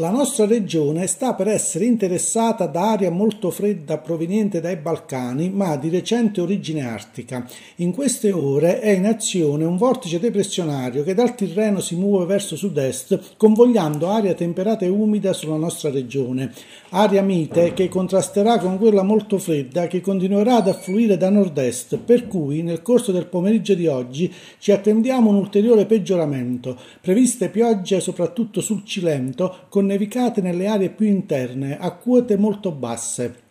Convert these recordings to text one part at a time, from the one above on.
La nostra regione sta per essere interessata da aria molto fredda proveniente dai Balcani, ma di recente origine artica. In queste ore è in azione un vortice depressionario che dal Tirreno si muove verso sud-est, convogliando aria temperata e umida sulla nostra regione. Aria mite che contrasterà con quella molto fredda che continuerà ad affluire da nord-est, per cui nel corso del pomeriggio di oggi ci attendiamo un ulteriore peggioramento. Previste piogge soprattutto sul Cilento, con nevicate nelle aree più interne a quote molto basse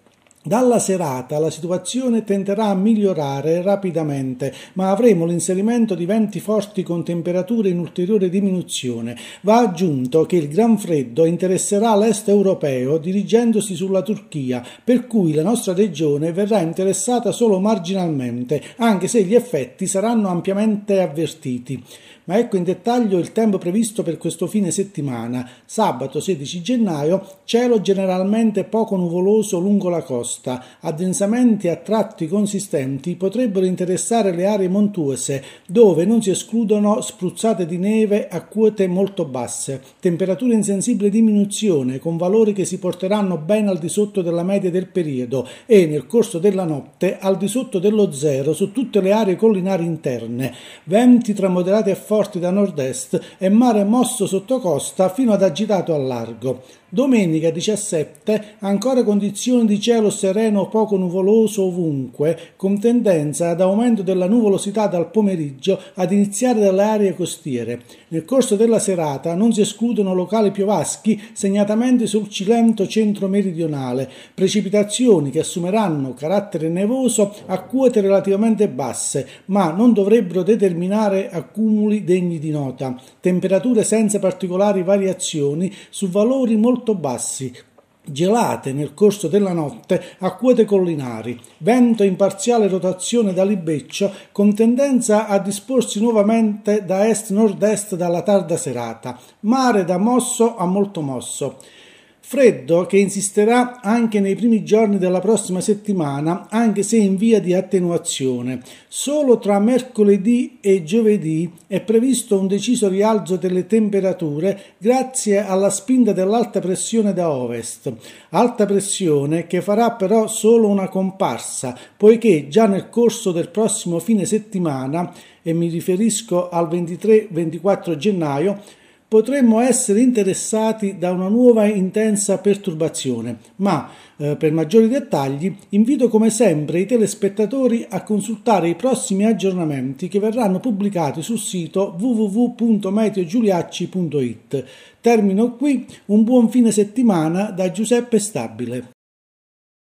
dalla serata la situazione tenderà a migliorare rapidamente, ma avremo l'inserimento di venti forti con temperature in ulteriore diminuzione. Va aggiunto che il gran freddo interesserà l'est europeo dirigendosi sulla Turchia, per cui la nostra regione verrà interessata solo marginalmente, anche se gli effetti saranno ampiamente avvertiti. Ma ecco in dettaglio il tempo previsto per questo fine settimana. Sabato 16 gennaio cielo generalmente poco nuvoloso lungo la costa costa, addensamenti a tratti consistenti potrebbero interessare le aree montuose, dove non si escludono spruzzate di neve a quote molto basse, temperature in sensibile diminuzione, con valori che si porteranno ben al di sotto della media del periodo e nel corso della notte al di sotto dello zero su tutte le aree collinari interne, venti tra moderati e forti da nord-est e mare mosso sotto costa fino ad agitato al largo. Domenica 17 ancora condizioni di cielo sereno poco nuvoloso ovunque, con tendenza ad aumento della nuvolosità dal pomeriggio ad iniziare dalle aree costiere. Nel corso della serata non si escludono locali piovaschi, segnatamente sul Cilento centro-meridionale, precipitazioni che assumeranno carattere nevoso a quote relativamente basse, ma non dovrebbero determinare accumuli degni di nota. Temperature senza particolari variazioni su valori molto molto bassi, gelate nel corso della notte a quote collinari, vento in parziale rotazione da libeccio con tendenza a disporsi nuovamente da est-nord-est dalla tarda serata, mare da mosso a molto mosso. Freddo che insisterà anche nei primi giorni della prossima settimana, anche se in via di attenuazione. Solo tra mercoledì e giovedì è previsto un deciso rialzo delle temperature grazie alla spinta dell'alta pressione da ovest. Alta pressione che farà però solo una comparsa, poiché già nel corso del prossimo fine settimana, e mi riferisco al 23-24 gennaio, potremmo essere interessati da una nuova intensa perturbazione, ma eh, per maggiori dettagli invito come sempre i telespettatori a consultare i prossimi aggiornamenti che verranno pubblicati sul sito www.meteogiuliacci.it. Termino qui, un buon fine settimana da Giuseppe Stabile.